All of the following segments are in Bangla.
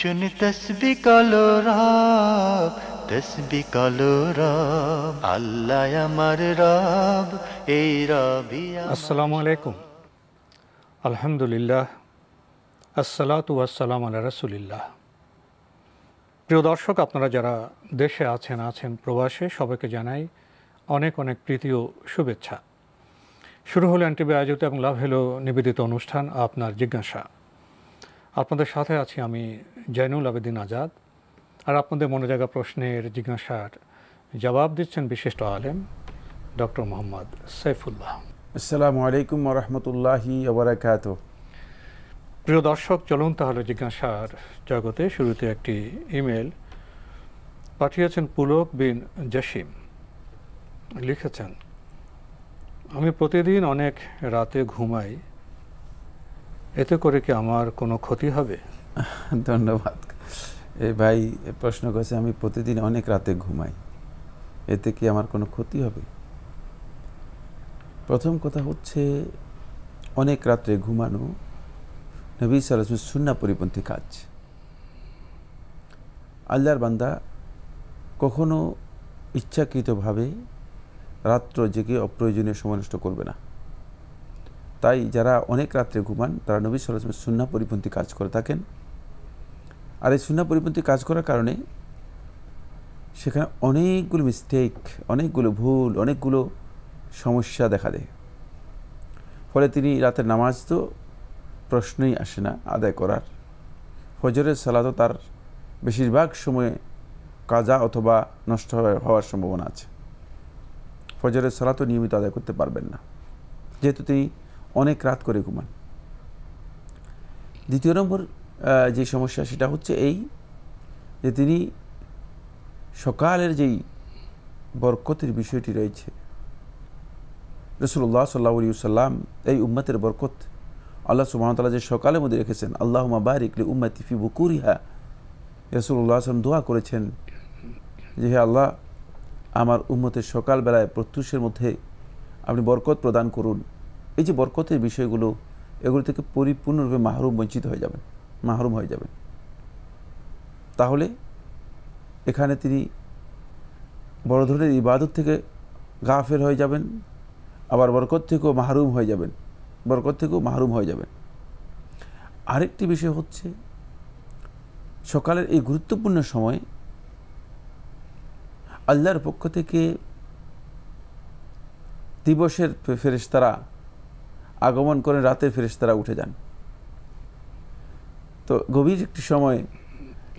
শুনি তসবি কালো রব তসবি কালো রব আল্লাহ আমার রব এই রবি আসসালামু আলাইকুম আলহামদুলিল্লাহ আসসালাতু আসসালাম আলা রাসুলিল্লাহ প্রিয় দর্শক আপনারা যারা দেশে আছেন আছেন প্রবাসে সবাইকে জানাই অনেক অনেক প্রীতি ও শুভেচ্ছা শুরু হলো এনটিভি আয়োজিত এবং লাভ হেলো নিবেদিত অনুষ্ঠান আপনার জিজ্ঞাসা আপনাদের সাথে আছি আমি জয়নুল আবেদিন আজাদ আর আপনাদের মনে জায়গা প্রশ্নের জিজ্ঞাসার জবাব দিচ্ছেন বিশিষ্ট আলেম ডক্টর মোহাম্মদ সাইফুল্লাহ আসসালামু আলাইকুম রহমতুল্লাহি আবরাকাত প্রিয় দর্শক চলুন তাহলে জিজ্ঞাসার জগতে শুরুতে একটি ইমেল পাঠিয়েছেন পুলক বিন জসিম লিখেছেন আমি প্রতিদিন অনেক রাতে ঘুমাই এতে করে কি আমার কোনো ক্ষতি হবে ধন্যবাদ এ ভাই প্রশ্ন করছে আমি প্রতিদিন অনেক রাতে ঘুমাই এতে কি আমার কোনো ক্ষতি হবে প্রথম কথা হচ্ছে অনেক রাত্রে ঘুমানো নবী সালাম সুন্না পরিপন্থী কাজ আল্লাহর বান্দা কখনো ইচ্ছাকৃতভাবে রাত্র জেগে অপ্রয়োজনীয় সময় নষ্ট করবে না তাই যারা অনেক রাত্রে ঘুমান তারা নবী সালামের সুন্না পরিপন্থী কাজ করে থাকেন আর এই সুন্না পরিপন্থী কাজ করার কারণে সেখানে অনেকগুলো মিস্টেক অনেকগুলো ভুল অনেকগুলো সমস্যা দেখা দেয় ফলে তিনি রাতের নামাজ তো প্রশ্নই আসে না আদায় করার ফজরের সালাদও তার বেশিরভাগ সময়ে কাজা অথবা নষ্ট হওয়ার সম্ভাবনা আছে ফজরের সালাতও নিয়মিত আদায় করতে পারবেন না যেহেতু তিনি অনেক রাত করে ঘুমান দ্বিতীয় নম্বর যে সমস্যা সেটা হচ্ছে এই যে তিনি সকালের যেই বরকতের বিষয়টি রয়েছে রসুল্লাহ সাল্লাহ সাল্লাম এই উম্মতের বরকত আল্লাহ সুমতলা যে সকালের মধ্যে রেখেছেন আল্লাহ বারিকলি উম্মাতি ফি বুকুরিহা রসুল্লাহ আসলাম দোয়া করেছেন যে হে আল্লাহ আমার উম্মতের সকালবেলায় প্রত্যুষের মধ্যে আপনি বরকত প্রদান করুন এই যে বরকতের বিষয়গুলো এগুলো থেকে পরিপূর্ণরূপে মাহরুম বঞ্চিত হয়ে যাবেন মাহরুম হয়ে যাবেন তাহলে এখানে তিনি বড় ধরনের ইবাদত থেকে গাফের হয়ে যাবেন আবার বরকত থেকেও মাহরুম হয়ে যাবেন বরকত থেকেও মাহরুম হয়ে যাবেন আরেকটি বিষয় হচ্ছে সকালের এই গুরুত্বপূর্ণ সময় আল্লাহর পক্ষ থেকে দিবসের ফেরেশতারা আগমন করেন রাতের ফেরেশতারা উঠে যান তো গভীর একটি সময়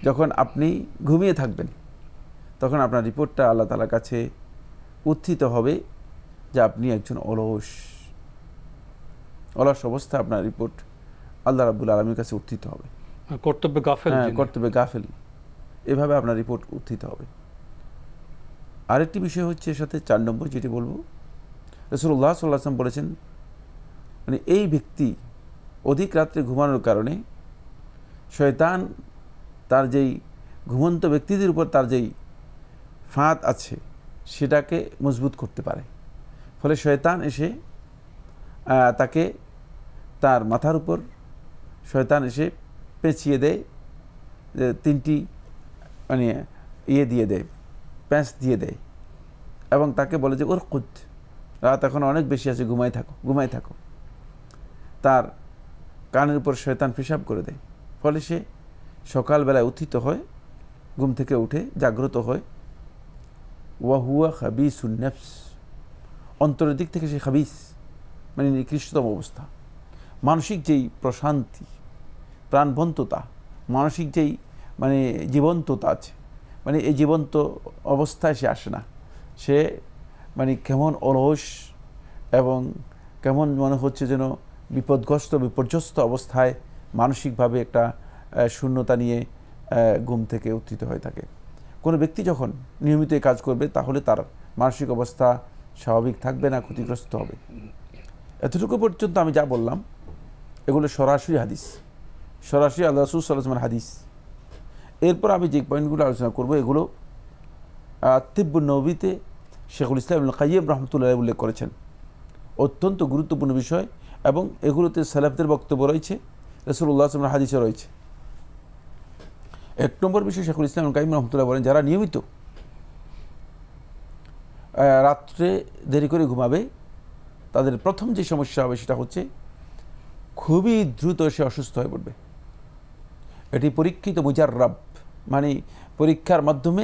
যখন আপনি ঘুমিয়ে থাকবেন তখন আপনার রিপোর্টটা আল্লাহ তালার কাছে উত্থিত হবে যে আপনি একজন অলস অলস অবস্থা আপনার রিপোর্ট আল্লাহ রাবুল আলমীর কাছে উত্থিত হবে মানে কর্তব্যে গাফেল হ্যাঁ গাফেল এভাবে আপনার রিপোর্ট উত্থিত হবে আরেকটি বিষয় হচ্ছে এর সাথে চার নম্বর যেটি বলবো রসুল্লাহ সাল্লাহ বলেছেন মানে এই ব্যক্তি অধিক রাত্রে ঘুমানোর কারণে শয়তান তার যেই ঘুমন্ত ব্যক্তিদের উপর তার যেই ফাঁদ আছে সেটাকে মজবুত করতে পারে ফলে শয়তান এসে তাকে তার মাথার উপর শয়তান এসে পেঁচিয়ে দেয় তিনটি মানে ইয়ে দিয়ে দেয় প্যাঁচ দিয়ে দেয় এবং তাকে বলে যে ওর কুদ রাত এখন অনেক বেশি আছে ঘুমাই থাকো ঘুমাই থাকো তার কানের উপর শয়তান পেশাব করে দেয় ফলে সে সকালবেলায় উত্থিত হয় ঘুম থেকে উঠে জাগ্রত হয় ওয়াহুয়া খাবিস উন্নফস অন্তরের দিক থেকে সে খাবিস মানে নিকৃষ্টতম অবস্থা মানসিক যেই প্রশান্তি প্রাণবন্ততা মানসিক যেই মানে জীবন্ততা আছে মানে এই জীবন্ত অবস্থায় সে আসে না সে মানে কেমন অলস এবং কেমন মনে হচ্ছে যেন বিপদগ্রস্ত বিপর্যস্ত অবস্থায় মানসিকভাবে একটা শূন্যতা নিয়ে ঘুম থেকে উত্থিত হয়ে থাকে কোনো ব্যক্তি যখন নিয়মিত কাজ করবে তাহলে তার মানসিক অবস্থা স্বাভাবিক থাকবে না ক্ষতিগ্রস্ত হবে এতটুকু পর্যন্ত আমি যা বললাম এগুলো সরাসরি হাদিস সরাসরি আল্লাহ রসুল সাল্লাহমান হাদিস এরপর আমি যে পয়েন্টগুলো আলোচনা করব এগুলো তিব্য নবীতে শেখুল ইসলাম কাইব রহমতুল্লাহ উল্লেখ করেছেন অত্যন্ত গুরুত্বপূর্ণ বিষয় এবং এগুলোতে সালাফদের বক্তব্য রয়েছে রসুল্লাহ আসলামের হাদিসে রয়েছে এক নম্বর বিষয় শেখুল ইসলাম কাইম রহমতুল্লাহ বলেন যারা নিয়মিত রাত্রে দেরি করে ঘুমাবে তাদের প্রথম যে সমস্যা হবে সেটা হচ্ছে খুবই দ্রুত সে অসুস্থ হয়ে পড়বে এটি পরীক্ষিত মুজাররাব মানে পরীক্ষার মাধ্যমে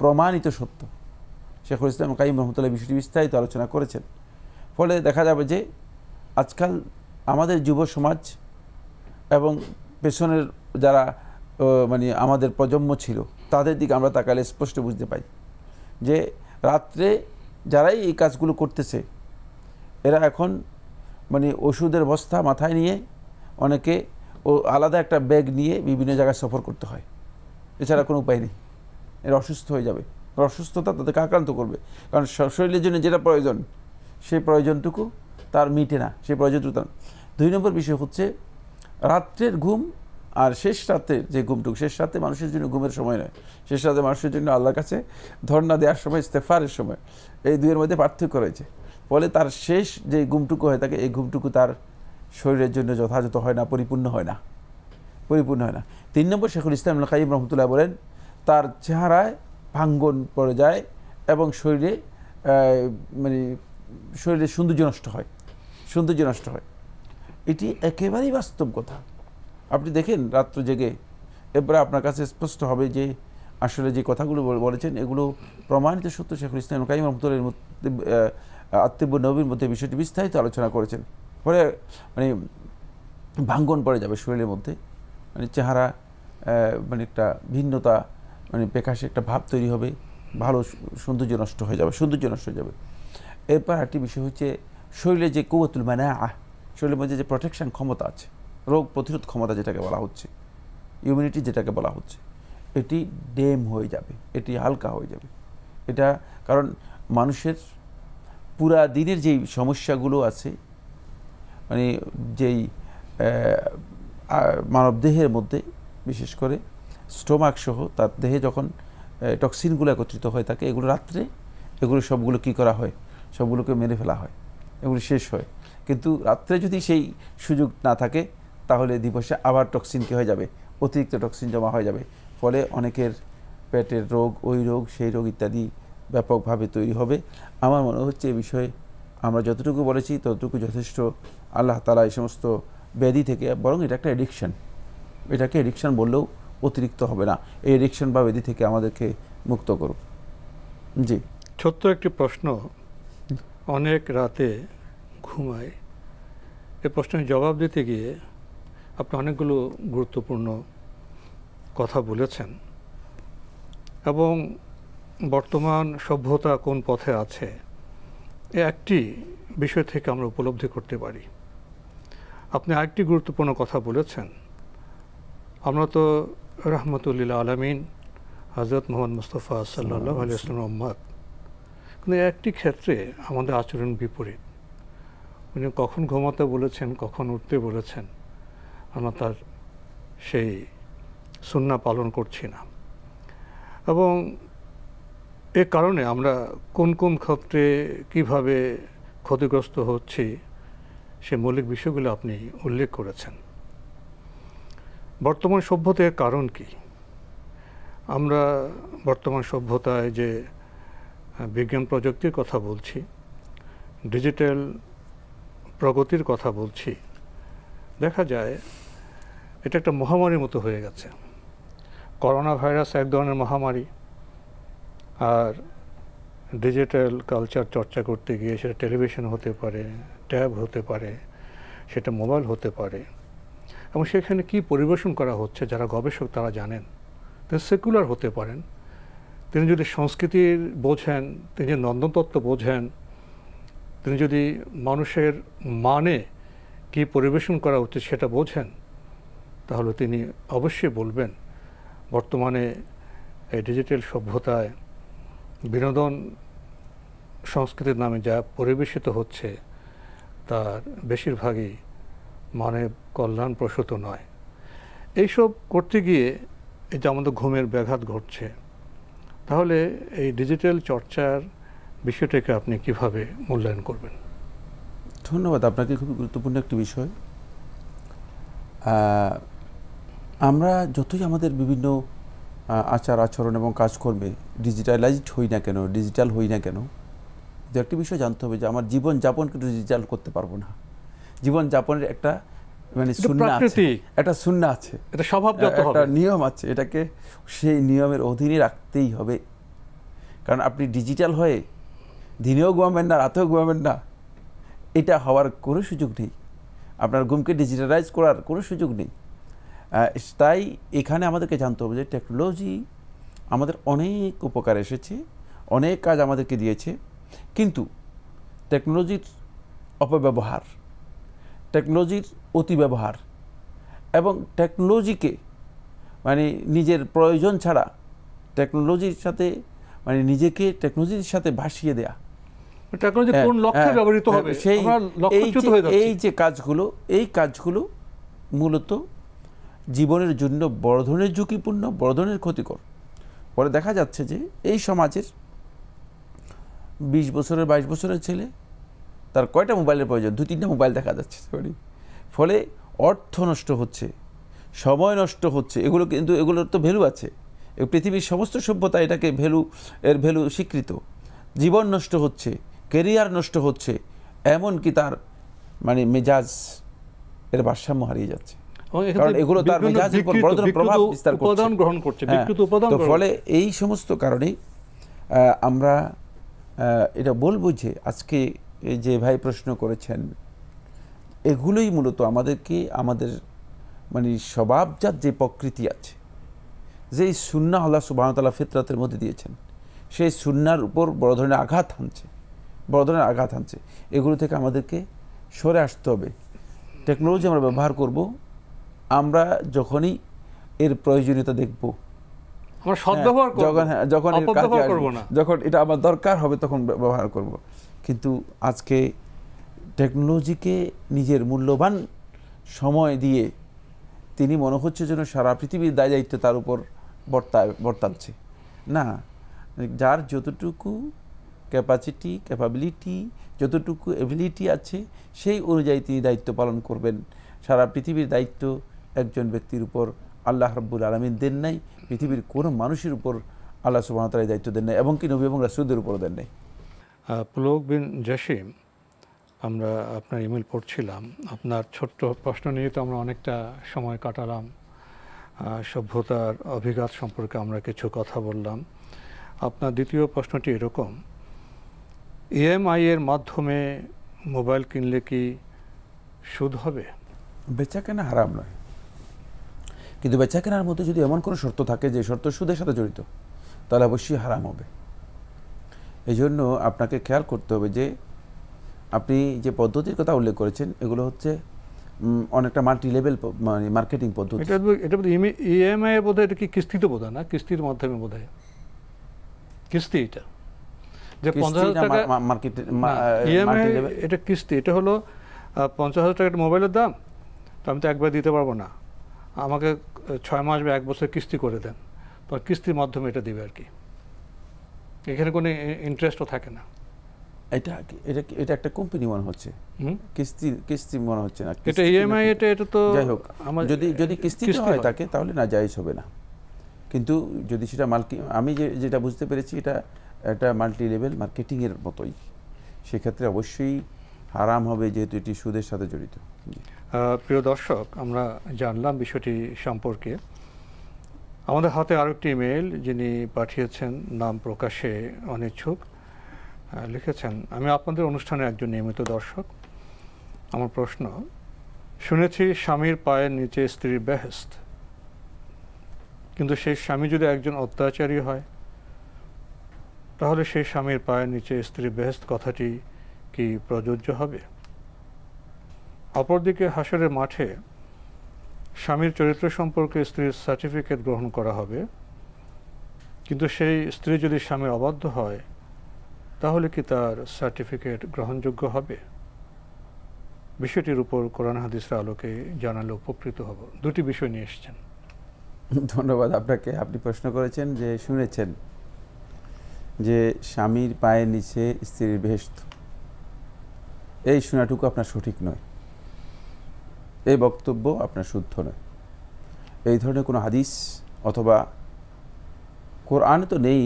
প্রমাণিত সত্য শেখুল ইসলাম কাইম রহমতুল্লাহ বিষয়টি বিস্তারিত আলোচনা করেছেন ফলে দেখা যাবে যে আজকাল আমাদের যুব সমাজ এবং পেছনের যারা মানে আমাদের প্রজন্ম ছিল তাদের দিকে আমরা তাকালে স্পষ্ট বুঝতে পাই যে রাত্রে যারাই এই কাজগুলো করতেছে এরা এখন মানে ওষুধের বস্তা মাথায় নিয়ে অনেকে ও আলাদা একটা ব্যাগ নিয়ে বিভিন্ন জায়গায় সফর করতে হয় এছাড়া কোনো উপায় নেই এরা অসুস্থ হয়ে যাবে অসুস্থতা তাদেরকে আক্রান্ত করবে কারণ শরীরের জন্য যেটা প্রয়োজন সেই প্রয়োজনটুকু তার মিটে না সেই প্রয়োজনটুকু তার দুই নম্বর বিষয় হচ্ছে রাত্রের ঘুম আর শেষ রাতে যে ঘুমটুক শেষ রাতে মানুষের জন্য ঘুমের সময় নয় শেষ রাতে মানুষের জন্য আল্লাহর কাছে ধর্ণা দেওয়ার সময় ইস্তেফারের সময় এই দুইয়ের মধ্যে পার্থক্য রয়েছে ফলে তার শেষ যে ঘুমটুকু হয়ে থাকে এই ঘুমটুকু তার শরীরের জন্য যথাযথ হয় না পরিপূর্ণ হয় না পরিপূর্ণ হয় না তিন নম্বর শেখুল ইসলাম কাইম রহমতুল্লাহ বলেন তার চেহারায় ভাঙ্গন পড়ে যায় এবং শরীরে মানে শরীরে সৌন্দর্য নষ্ট হয় সৌন্দর্য নষ্ট হয় এটি একেবারেই বাস্তব কথা আপনি দেখেন রাত্র জেগে এরপরে আপনার কাছে স্পষ্ট হবে যে আসলে যে কথাগুলো বলেছেন এগুলো প্রমাণিত সত্য শেখুল ইসলাম কাইম রহমতুল্লের মধ্যে আত্মীয় নবীর মধ্যে বিষয়টি বিস্তারিত আলোচনা করেছেন পরে মানে ভাঙ্গন পড়ে যাবে শরীরের মধ্যে মানে চেহারা মানে একটা ভিন্নতা মানে পেকাশে একটা ভাব তৈরি হবে ভালো সৌন্দর্য নষ্ট হয়ে যাবে সৌন্দর্য নষ্ট হয়ে যাবে এরপর একটি বিষয় হচ্ছে শরীরে যে কুয়াতুল মানে আহ শরীরের মধ্যে যে প্রোটেকশন ক্ষমতা আছে রোগ প্রতিরোধ ক্ষমতা যেটাকে বলা হচ্ছে ইমিউনিটি যেটাকে বলা হচ্ছে এটি ডেম হয়ে যাবে এটি হালকা হয়ে যাবে এটা কারণ মানুষের পুরা দিনের যেই সমস্যাগুলো আছে মানে যেই মানব দেহের মধ্যে বিশেষ করে স্টোমাক সহ তার দেহে যখন টক্সিনগুলো একত্রিত হয়ে থাকে এগুলো রাত্রে এগুলো সবগুলো কি করা হয় সবগুলোকে মেরে ফেলা হয় এগুলো শেষ হয় কিন্তু রাত্রে যদি সেই সুযোগ না থাকে তাহলে দিবসে আবার টক্সিন কী হয়ে যাবে অতিরিক্ত টক্সিন জমা হয়ে যাবে ফলে অনেকের পেটের রোগ ওই রোগ সেই রোগ ইত্যাদি ব্যাপকভাবে তৈরি হবে আমার মনে হচ্ছে এ বিষয়ে আমরা যতটুকু বলেছি ততটুকু যথেষ্ট আল্লাহ তালা এই সমস্ত ব্যাধি থেকে বরং এটা একটা এডিকশান এটাকে এডিকশান বললেও অতিরিক্ত হবে না এই এডিকশান বা ব্যাধি থেকে আমাদেরকে মুক্ত করুক জি ছোট্ট একটি প্রশ্ন অনেক রাতে ঘুমায় এ প্রশ্নের জবাব দিতে গিয়ে আপনি অনেকগুলো গুরুত্বপূর্ণ কথা বলেছেন এবং বর্তমান সভ্যতা কোন পথে আছে এ একটি বিষয় থেকে আমরা উপলব্ধি করতে পারি আপনি আরেকটি গুরুত্বপূর্ণ কথা বলেছেন আমরা তো রহমতুল্লিল্লা আলমিন হজরত মোহাম্মদ মুস্তফা সাল্লাহ আলিয়া মোহাম্মদ কিন্তু একটি ক্ষেত্রে আমাদের আচরণ বিপরীত উনি কখন ঘুমাতে বলেছেন কখন উঠতে বলেছেন আমরা তার সেই সুন্না পালন করছি না এবং এ কারণে আমরা কোন কোন ক্ষেত্রে কিভাবে ক্ষতিগ্রস্ত হচ্ছি সে মৌলিক বিষয়গুলো আপনি উল্লেখ করেছেন বর্তমান সভ্যতার কারণ কি আমরা বর্তমান সভ্যতায় যে বিজ্ঞান প্রযুক্তির কথা বলছি ডিজিটাল প্রগতির কথা বলছি দেখা যায় এটা একটা মহামারীর মতো হয়ে গেছে করোনা ভাইরাস এক ধরনের মহামারী আর ডিজিটাল কালচার চর্চা করতে গিয়ে সেটা টেলিভিশন হতে পারে ট্যাব হতে পারে সেটা মোবাইল হতে পারে এবং সেখানে কি পরিবেশন করা হচ্ছে যারা গবেষক তারা জানেন তিনি সেকুলার হতে পারেন তিনি যদি সংস্কৃতির বোঝেন তিনি যদি নন্দনতত্ত্ব বোঝেন তিনি যদি মানুষের মানে কি পরিবেশন করা উচিত সেটা বোঝেন তাহলে তিনি অবশ্যই বলবেন বর্তমানে এই ডিজিটাল সভ্যতায় বিনোদন সংস্কৃতির নামে যা পরিবেশিত হচ্ছে তার বেশিরভাগই মানে কল্যাণ প্রসূত নয় এইসব করতে গিয়ে এই যে আমাদের ঘুমের ব্যাঘাত ঘটছে তাহলে এই ডিজিটাল চর্চার বিষয়টাকে আপনি কিভাবে মূল্যায়ন করবেন ধন্যবাদ আপনাকে খুবই গুরুত্বপূর্ণ একটি বিষয় আমরা যতই আমাদের বিভিন্ন আচার আচরণ এবং কাজকর্মে ডিজিটালাইজড হই না কেন ডিজিটাল হই না কেন কিন্তু একটি বিষয় জানতে হবে যে আমার জীবন যাপন কিন্তু ডিজিটাল করতে পারবো না জীবন যাপনের একটা মানে শূন্য আছে একটা শূন্য আছে এটা স্বভাবগত একটা নিয়ম আছে এটাকে সেই নিয়মের অধীনে রাখতেই হবে কারণ আপনি ডিজিটাল হয়ে দিনেও ঘুমাবেন না রাতেও ঘুমাবেন না এটা হওয়ার কোনো সুযোগ নেই আপনার ঘুমকে ডিজিটালাইজ করার কোনো সুযোগ নেই তাই এখানে আমাদেরকে জানতে হবে যে টেকনোলজি আমাদের অনেক উপকার এসেছে অনেক কাজ আমাদেরকে দিয়েছে কিন্তু টেকনোলজির অপব্যবহার টেকনোলজির অতিব্যবহার এবং টেকনোলজিকে মানে নিজের প্রয়োজন ছাড়া টেকনোলজির সাথে মানে নিজেকে টেকনোলজির সাথে ভাসিয়ে দেয়া যে মানে কোন হ্যাঁ, লক্ষ্যে হ্যাঁ, ব্যবহৃত হ্যাঁ, হবে সেই এই যে কাজগুলো এই কাজগুলো মূলত জীবনের জন্য বড় ধরনের ঝুঁকিপূর্ণ বড় ধরনের ক্ষতিকর পরে দেখা যাচ্ছে যে এই সমাজের বিশ বছরের বাইশ বছরের ছেলে তার কয়টা মোবাইলের প্রয়োজন দু তিনটা মোবাইল দেখা যাচ্ছে সরি ফলে অর্থ নষ্ট হচ্ছে সময় নষ্ট হচ্ছে এগুলো কিন্তু এগুলোর তো ভ্যালু আছে পৃথিবীর সমস্ত সভ্যতা এটাকে ভ্যালু এর ভ্যালু স্বীকৃত জীবন নষ্ট হচ্ছে কেরিয়ার নষ্ট হচ্ছে এমন কি তার মানে মেজাজ এর ভারসাম্য হারিয়ে যাচ্ছে কারণ এগুলো তার মেজাজের উপর বড় ধরনের প্রভাব বিস্তার করছে হ্যাঁ, তো ফলে এই সমস্ত কারণে আমরা এটা বলবো যে আজকে যে ভাই প্রশ্ন করেছেন এগুলোই মূলত আমাদেরকে আমাদের মানে স্বভাবজাত যে প্রকৃতি আছে যে সুন্না আল্লাহ সুবাহতাল্লাহ ফিতরাতের মধ্যে দিয়েছেন সেই সুন্নার উপর বড় ধরনের আঘাত হানছে বড় ধরনের আঘাত আনছে এগুলো থেকে আমাদেরকে সরে আসতে হবে টেকনোলজি আমরা ব্যবহার করব আমরা যখনই এর প্রয়োজনীয়তা দেখব যখন হ্যাঁ, যখন এটা আমার দরকার হবে তখন ব্যবহার করব কিন্তু আজকে টেকনোলজিকে নিজের মূল্যবান সময় দিয়ে তিনি মনে হচ্ছে যেন সারা পৃথিবীর দায় দায়িত্ব তার উপর বর্তা বর্তাচ্ছে না যার যতটুকু ক্যাপাসিটি ক্যাপাবিলিটি যতটুকু এবিলিটি আছে সেই অনুযায়ী তিনি দায়িত্ব পালন করবেন সারা পৃথিবীর দায়িত্ব একজন ব্যক্তির উপর আল্লাহ রব্বুল আলমিন দেন নাই পৃথিবীর কোনো মানুষের উপর আল্লাহ সুবাহতালাই দায়িত্ব দেন নাই এবং কি নবী এবং রাসুদের উপর দেন নাই পুলক বিন জাসিম আমরা আপনার ইমেল পড়ছিলাম আপনার ছোট্ট প্রশ্ন নিয়ে তো আমরা অনেকটা সময় কাটালাম সভ্যতার অভিঘাত সম্পর্কে আমরা কিছু কথা বললাম আপনার দ্বিতীয় প্রশ্নটি এরকম ইএমআই e এর মাধ্যমে মোবাইল কিনলে কি সুদ হবে বেচা কেনা হারাম নয় কিন্তু বেচা কেনার মধ্যে যদি এমন কোনো শর্ত থাকে যে শর্ত সুদের সাথে জড়িত তাহলে অবশ্যই হারাম হবে এই জন্য আপনাকে খেয়াল করতে হবে যে আপনি যে পদ্ধতির কথা উল্লেখ করেছেন এগুলো হচ্ছে অনেকটা মাল্টি লেভেল মানে মার্কেটিং পদ্ধতি এটা এটা ইএমআই e বোধহয় এটা কি কিস্তিতে বোধ না কিস্তির মাধ্যমে বোধ হয় কিস্তি এটা যে এটা কিস্তি এটা হলো পঞ্চাশ হাজার মোবাইলের দাম তো আমি তো একবার দিতে পারবো না আমাকে ছয় মাস বা এক বছর কিস্তি করে দেন তো কিস্তির মাধ্যমে এটা দিবে আর কি এখানে কোনো ইন্টারেস্টও থাকে না এটা এটা এটা একটা কোম্পানি মনে হচ্ছে কিস্তি কিস্তি মনে হচ্ছে না এটা ইএমআই এটা এটা তো যাই হোক আমার যদি যদি কিস্তি হয় তাকে তাহলে না জায়েজ হবে না কিন্তু যদি সেটা মালকি আমি যে যেটা বুঝতে পেরেছি এটা একটা মাল্টি লেভেল মার্কেটিংয়ের মতোই সেক্ষেত্রে অবশ্যই হারাম হবে যেহেতু এটি সুদের সাথে জড়িত প্রিয় দর্শক আমরা জানলাম বিষয়টি সম্পর্কে আমাদের হাতে একটি মেল যিনি পাঠিয়েছেন নাম প্রকাশে অনিচ্ছুক লিখেছেন আমি আপনাদের অনুষ্ঠানে একজন নিয়মিত দর্শক আমার প্রশ্ন শুনেছি স্বামীর পায়ের নিচে স্ত্রীর বেহেস্ত কিন্তু সেই স্বামী যদি একজন অত্যাচারী হয় তাহলে সেই স্বামীর পায়ের নিচে স্ত্রী বেহেস্ত কথাটি কি প্রযোজ্য হবে অপরদিকে হাসরের মাঠে স্বামীর চরিত্র সম্পর্কে স্ত্রীর সার্টিফিকেট গ্রহণ করা হবে কিন্তু সেই স্ত্রী যদি স্বামীর অবাধ্য হয় তাহলে কি তার সার্টিফিকেট গ্রহণযোগ্য হবে বিষয়টির উপর কোরআন হাদিসের আলোকে জানালে উপকৃত হব দুটি বিষয় নিয়ে এসছেন ধন্যবাদ আপনাকে আপনি প্রশ্ন করেছেন যে শুনেছেন যে স্বামীর পায়ের নিচে স্ত্রীর বেহস্ত এই শোনাটুকু আপনার সঠিক নয় এই বক্তব্য আপনার শুদ্ধ নয় এই ধরনের কোনো হাদিস অথবা কোরআন তো নেই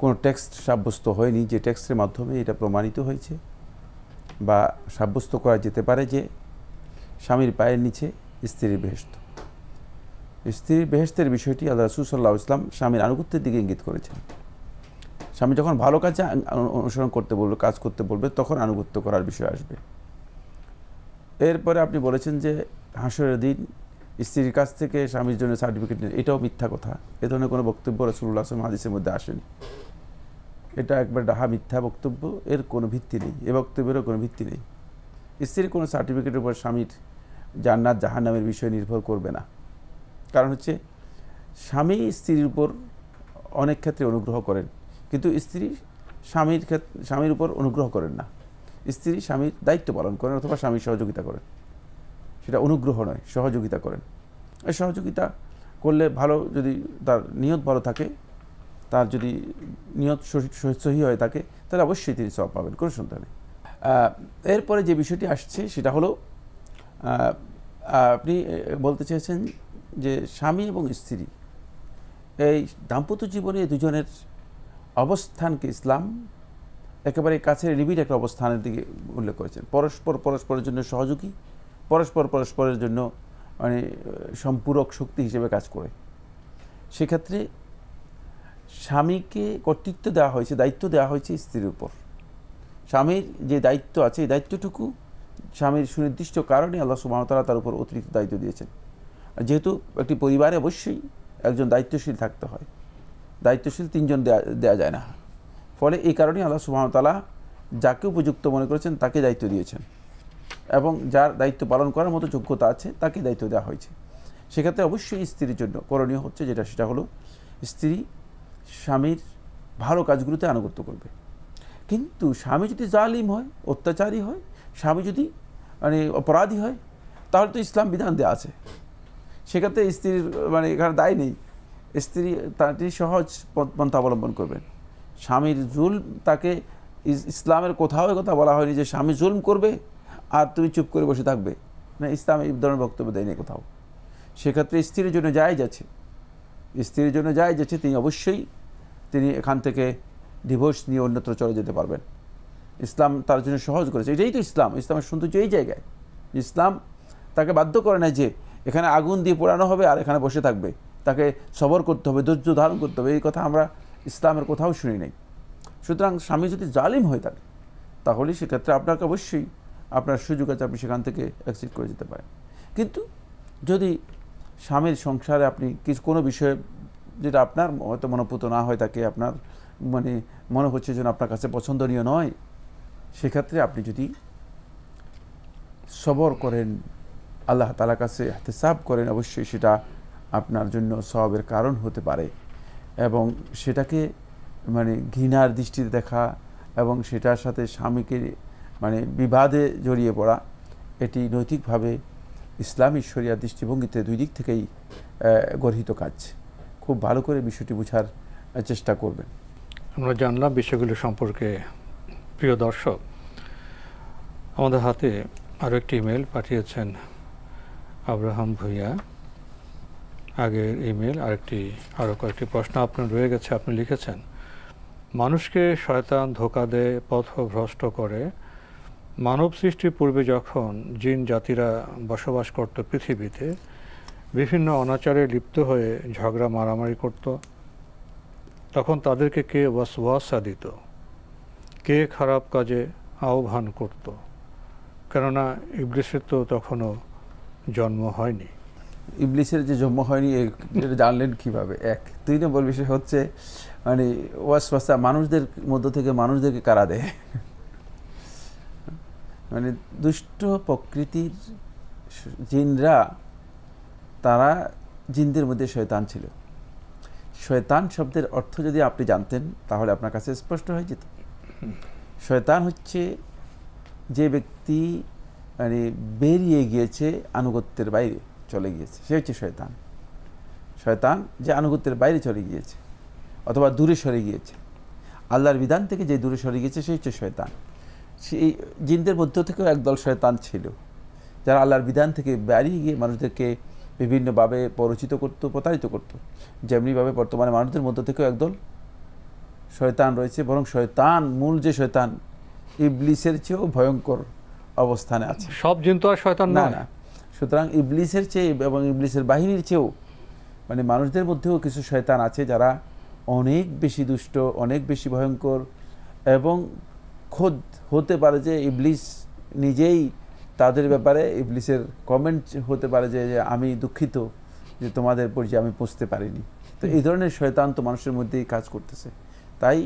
কোনো টেক্সট সাব্যস্ত হয়নি যে টেক্সটের মাধ্যমে এটা প্রমাণিত হয়েছে বা সাব্যস্ত করা যেতে পারে যে স্বামীর পায়ের নিচে স্ত্রীর বেহস্ত স্ত্রীর বেহেস্তের বিষয়টি আল্লাহ রসুল্লাহ ইসলাম স্বামীর আনুগত্যের দিকে ইঙ্গিত করেছেন স্বামী যখন ভালো কাজে অনুসরণ করতে বলবে কাজ করতে বলবে তখন আনুগত্য করার বিষয় আসবে এরপরে আপনি বলেছেন যে হাসরের দিন স্ত্রীর কাছ থেকে স্বামীর জন্য সার্টিফিকেট নেন এটাও মিথ্যা কথা এ ধরনের কোনো বক্তব্য রসুল্লাহ আসলাম হাদিসের মধ্যে আসেনি এটা একবার ডাহা মিথ্যা বক্তব্য এর কোনো ভিত্তি নেই এ বক্তব্যেরও কোনো ভিত্তি নেই স্ত্রীর কোনো সার্টিফিকেটের উপর স্বামীর জান্নাত জাহান্নামের বিষয় নির্ভর করবে না কারণ হচ্ছে স্বামী স্ত্রীর উপর অনেক ক্ষেত্রে অনুগ্রহ করেন কিন্তু স্ত্রী স্বামীর ক্ষেত্রে স্বামীর উপর অনুগ্রহ করেন না স্ত্রী স্বামীর দায়িত্ব পালন করেন অথবা স্বামীর সহযোগিতা করেন সেটা অনুগ্রহ নয় সহযোগিতা করেন এই সহযোগিতা করলে ভালো যদি তার নিয়ত ভালো থাকে তার যদি নিয়ত সহি হয়ে থাকে তাহলে অবশ্যই তিনি সব পাবেন কোনো সন্দেহ নেই এরপরে যে বিষয়টি আসছে সেটা হলো আপনি বলতে চেয়েছেন যে স্বামী এবং স্ত্রী এই দাম্পত্য জীবনে দুজনের অবস্থানকে ইসলাম একেবারে কাছের নিবিড় একটা অবস্থানের দিকে উল্লেখ করেছেন পরস্পর পরস্পরের জন্য সহযোগী পরস্পর পরস্পরের জন্য মানে সম্পূরক শক্তি হিসেবে কাজ করে সেক্ষেত্রে স্বামীকে কর্তৃত্ব দেওয়া হয়েছে দায়িত্ব দেওয়া হয়েছে স্ত্রীর উপর স্বামীর যে দায়িত্ব আছে এই দায়িত্বটুকু স্বামীর সুনির্দিষ্ট কারণে আল্লাহ সুবাহতালা তার উপর অতিরিক্ত দায়িত্ব দিয়েছেন যেহেতু একটি পরিবারে অবশ্যই একজন দায়িত্বশীল থাকতে হয় দায়িত্বশীল তিনজন দেয়া দেওয়া যায় না ফলে এই কারণেই আল্লাহ সুবাহতালা যাকে উপযুক্ত মনে করেছেন তাকে দায়িত্ব দিয়েছেন এবং যার দায়িত্ব পালন করার মতো যোগ্যতা আছে তাকে দায়িত্ব দেওয়া হয়েছে সেক্ষেত্রে অবশ্যই স্ত্রীর জন্য করণীয় হচ্ছে যেটা সেটা হলো স্ত্রী স্বামীর ভালো কাজগুলোতে আনুগত্য করবে কিন্তু স্বামী যদি জালিম হয় অত্যাচারী হয় স্বামী যদি মানে অপরাধী হয় তাহলে তো ইসলাম বিধান দেওয়া আছে সেক্ষেত্রে স্ত্রীর মানে এখানে দায় নেই স্ত্রী তাটি সহজ পন্থা অবলম্বন করবেন স্বামীর জুল তাকে ইসলামের কোথাও কথা বলা হয়নি যে স্বামী জুলম করবে আর তুমি চুপ করে বসে থাকবে না ইসলাম এই ধরনের বক্তব্য দেয়নি কোথাও সেক্ষেত্রে স্ত্রীর জন্য যাই যাচ্ছে স্ত্রীর জন্য যাই যাচ্ছে তিনি অবশ্যই তিনি এখান থেকে ডিভোর্স নিয়ে অন্যত্র চলে যেতে পারবেন ইসলাম তার জন্য সহজ করেছে এটাই তো ইসলাম ইসলামের সৌন্দর্য এই জায়গায় ইসলাম তাকে বাধ্য করে না যে এখানে আগুন দিয়ে পোড়ানো হবে আর এখানে বসে থাকবে তাকে সবর করতে হবে ধৈর্য ধারণ করতে হবে এই কথা আমরা ইসলামের কোথাও শুনি নাই সুতরাং স্বামী যদি জালিম হয়ে থাকে তাহলে সেক্ষেত্রে আপনাকে অবশ্যই আপনার সুযোগ আছে আপনি সেখান থেকে এক্সিট করে যেতে পারেন কিন্তু যদি স্বামীর সংসারে আপনি কিছু কোনো বিষয়ে যেটা আপনার হয়তো মনোপুত না হয় তাকে আপনার মানে মনে হচ্ছে যেন আপনার কাছে পছন্দনীয় নয় সেক্ষেত্রে আপনি যদি সবর করেন আল্লাহ তালার কাছে এহতেসাব করেন অবশ্যই সেটা আপনার জন্য সবের কারণ হতে পারে এবং সেটাকে মানে ঘৃণার দৃষ্টিতে দেখা এবং সেটার সাথে স্বামীকে মানে বিবাদে জড়িয়ে পড়া এটি নৈতিকভাবে ইসলামী শরিয়ার দৃষ্টিভঙ্গিতে দুই দিক থেকেই গর্হিত কাজ খুব ভালো করে বিষয়টি বোঝার চেষ্টা করবেন আমরা জানলাম বিষয়গুলো সম্পর্কে প্রিয় দর্শক আমাদের হাতে আরও একটি ইমেল পাঠিয়েছেন আব্রাহাম ভূঁইয়া আগের ইমেল আরেকটি আরও কয়েকটি প্রশ্ন আপনার রয়ে গেছে আপনি লিখেছেন মানুষকে শয়তান ধোকা দেয় পথভ্রষ্ট করে মানব সৃষ্টির পূর্বে যখন জিন জাতিরা বসবাস করত পৃথিবীতে বিভিন্ন অনাচারে লিপ্ত হয়ে ঝগড়া মারামারি করত তখন তাদেরকে কে ওয়াসওয়াসা দিত কে খারাপ কাজে আহ্বান করত কেননা ইবলিসের তো তখনও জন্ম হয়নি ইবলিসের যে জন্ম হয়নি জানলেন কিভাবে এক দুই নম্বর বিষয় হচ্ছে মানে ওয়াসা মানুষদের মধ্য থেকে মানুষদেরকে কারা দেয় মানে দুষ্ট প্রকৃতির জিনরা তারা জিনদের মধ্যে শয়তান ছিল শয়তান শব্দের অর্থ যদি আপনি জানতেন তাহলে আপনার কাছে স্পষ্ট হয়ে যেত শয়তান হচ্ছে যে ব্যক্তি মানে বেরিয়ে গিয়েছে আনুগত্যের বাইরে চলে গিয়েছে সে হচ্ছে শয়তান শয়তান যে আনুগত্যের বাইরে চলে গিয়েছে অথবা দূরে সরে গিয়েছে আল্লাহর বিধান থেকে যে দূরে সরে গিয়েছে সে হচ্ছে শয়তান সেই জিনদের মধ্য থেকেও একদল শয়তান ছিল যারা আল্লাহর বিধান থেকে বেরিয়ে গিয়ে মানুষদেরকে বিভিন্নভাবে পরিচিত করত প্রতারিত করত যেমনিভাবে বর্তমানে মানুষদের মধ্য থেকেও একদল শয়তান রয়েছে বরং শয়তান মূল যে শয়তান ইবলিসের চেয়েও ভয়ঙ্কর অবস্থানে আছে সব জিন তো আর শয়তান না না সুতরাং ইবলিসের চেয়ে এবং ইবলিসের বাহিনীর চেয়েও মানে মানুষদের মধ্যেও কিছু শয়তান আছে যারা অনেক বেশি দুষ্ট অনেক বেশি ভয়ঙ্কর এবং খোদ হতে পারে যে ইবলিস নিজেই তাদের ব্যাপারে ইবলিসের কমেন্ট হতে পারে যে আমি দুঃখিত যে তোমাদের পরিচয় আমি পুষতে পারিনি তো এই ধরনের শয়তান তো মানুষের মধ্যেই কাজ করতেছে তাই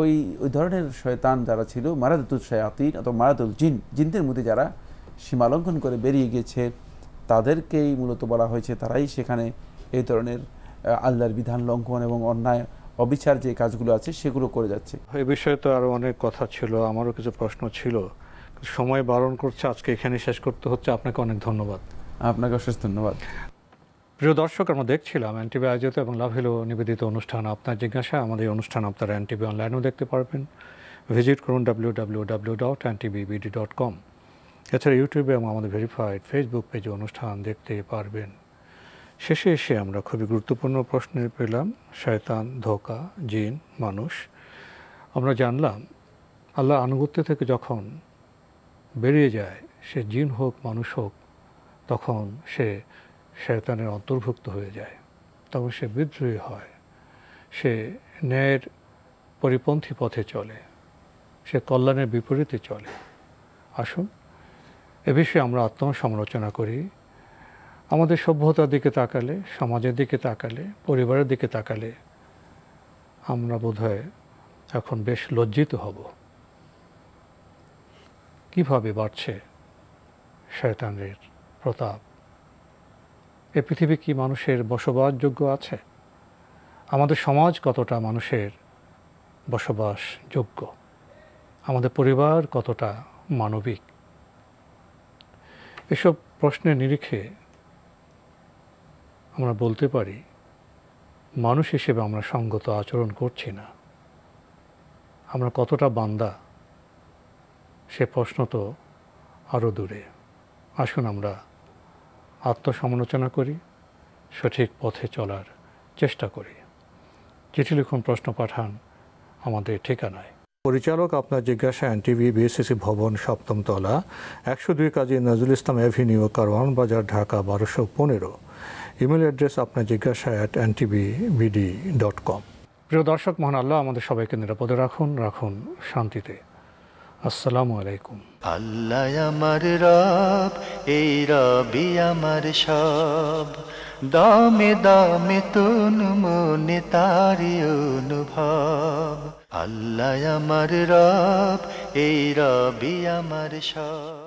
ওই ওই ধরনের শয়তান যারা ছিল মারাদুল শয়াতিন অথবা মারাদুল জিন জিনদের মধ্যে যারা সীমালঙ্ঘন করে বেরিয়ে গিয়েছে তাদেরকেই মূলত বলা হয়েছে তারাই সেখানে এই ধরনের আল্লাহর বিধান লঙ্ঘন এবং অন্যায় অবিচার যে কাজগুলো আছে সেগুলো করে যাচ্ছে এ বিষয়ে তো আরও অনেক কথা ছিল আমারও কিছু প্রশ্ন ছিল সময় বারণ করছে আজকে এখানে শেষ করতে হচ্ছে আপনাকে অনেক ধন্যবাদ আপনাকে অশেষ ধন্যবাদ প্রিয় দর্শক আমরা দেখছিলাম অ্যান্টিবি আয়োজিত এবং লাভ হেলো নিবেদিত অনুষ্ঠান আপনার জিজ্ঞাসা আমাদের অনুষ্ঠান আপনারা অ্যান্টিবি অনলাইনেও দেখতে পারবেন ভিজিট করুন W W W dot NTVBD dot com এছাড়া ইউটিউবে এবং আমাদের ভেরিফাইড ফেসবুক পেজে অনুষ্ঠান দেখতে পারবেন শেষে এসে আমরা খুবই গুরুত্বপূর্ণ প্রশ্ন পেলাম শয়তান ধোকা জিন মানুষ আমরা জানলাম আল্লাহ আনুগত্য থেকে যখন বেরিয়ে যায় সে জিন হোক মানুষ হোক তখন সে শেতানের অন্তর্ভুক্ত হয়ে যায় তখন সে বিদ্রোহী হয় সে ন্যায়ের পরিপন্থী পথে চলে সে কল্যাণের বিপরীতে চলে আসুন এ বিষয়ে আমরা আত্মসমালোচনা করি আমাদের সভ্যতার দিকে তাকালে সমাজের দিকে তাকালে পরিবারের দিকে তাকালে আমরা বোধহয় এখন বেশ লজ্জিত হব কিভাবে বাড়ছে শয়তানের প্রতাপ এ পৃথিবী কি মানুষের বসবাসযোগ্য আছে আমাদের সমাজ কতটা মানুষের বসবাসযোগ্য আমাদের পরিবার কতটা মানবিক এসব প্রশ্নের নিরিখে আমরা বলতে পারি মানুষ হিসেবে আমরা সঙ্গত আচরণ করছি না আমরা কতটা বান্দা সে প্রশ্ন তো আরও দূরে আসুন আমরা আত্মসমালোচনা করি সঠিক পথে চলার চেষ্টা করি চিঠি লিখুন প্রশ্ন পাঠান আমাদের ঠিকানায় পরিচালক আপনার জিজ্ঞাসা এনটিভি বিএসসিসি ভবন সপ্তম তলা একশো দুই কাজী নজরুল ইসলাম অ্যাভিনিউ কারওয়ান বাজার ঢাকা বারোশো পনেরো ইমেল অ্যাড্রেস আপনার জিজ্ঞাসা at NTV BD dot com প্রিয় দর্শক মহান আল্লাহ আমাদের সবাইকে নিরাপদে রাখুন রাখুন শান্তিতে আসসালামু আলাইকুম আল্লাহ আমার রব এই রবি আমার সব দমে দমে তুন মনে তারি অনুভব আল্লাহ আমার রব এই রবি আমার সব